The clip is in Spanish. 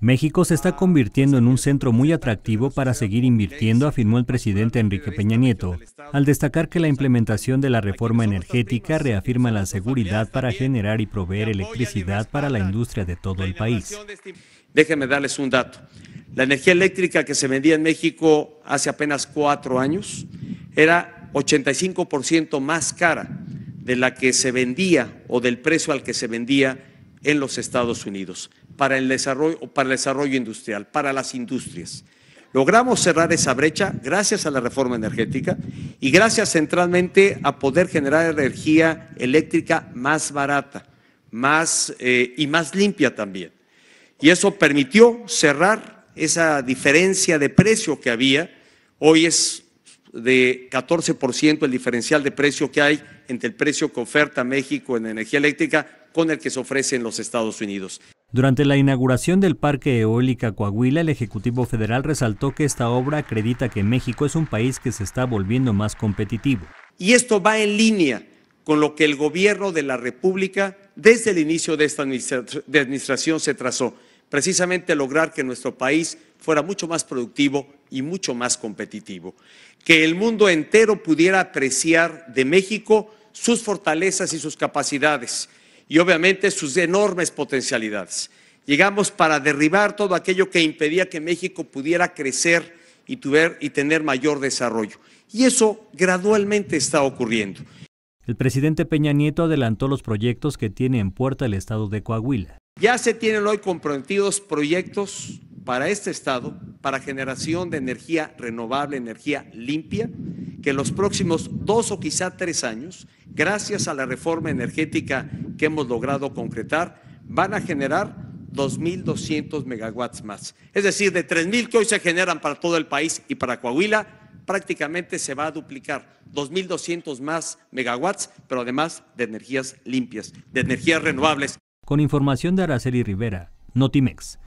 México se está convirtiendo en un centro muy atractivo para seguir invirtiendo, afirmó el presidente Enrique Peña Nieto, al destacar que la implementación de la reforma energética reafirma la seguridad para generar y proveer electricidad para la industria de todo el país. Déjenme darles un dato. La energía eléctrica que se vendía en México hace apenas cuatro años era 85% más cara de la que se vendía o del precio al que se vendía en los Estados Unidos para el desarrollo, para el desarrollo industrial, para las industrias. Logramos cerrar esa brecha gracias a la reforma energética y gracias centralmente a poder generar energía eléctrica más barata más, eh, y más limpia también. Y eso permitió cerrar esa diferencia de precio que había. Hoy es de 14% el diferencial de precio que hay entre el precio que oferta México en energía eléctrica con el que se ofrece en los Estados Unidos. Durante la inauguración del Parque Eólica Coahuila, el Ejecutivo Federal resaltó que esta obra acredita que México es un país que se está volviendo más competitivo. Y esto va en línea con lo que el gobierno de la República desde el inicio de esta administración se trazó, precisamente lograr que nuestro país fuera mucho más productivo y mucho más competitivo, que el mundo entero pudiera apreciar de México sus fortalezas y sus capacidades, y obviamente sus enormes potencialidades. Llegamos para derribar todo aquello que impedía que México pudiera crecer y, tener mayor desarrollo. Y eso gradualmente está ocurriendo. El presidente Peña Nieto adelantó los proyectos que tiene en puerta el estado de Coahuila. Ya se tienen hoy comprometidos proyectos para este estado, para generación de energía renovable, energía limpia, que en los próximos dos o quizá tres años gracias a la reforma energética que hemos logrado concretar, van a generar 2.200 megawatts más. Es decir, de 3.000 que hoy se generan para todo el país y para Coahuila, prácticamente se va a duplicar, 2.200 más megawatts, pero además de energías limpias, de energías renovables. Con información de Araceli Rivera, Notimex.